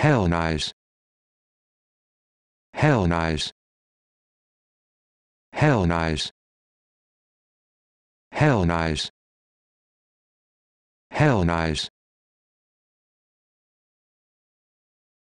Hell nice. Hell nice. Hell nice. Hell nice. Hell nice.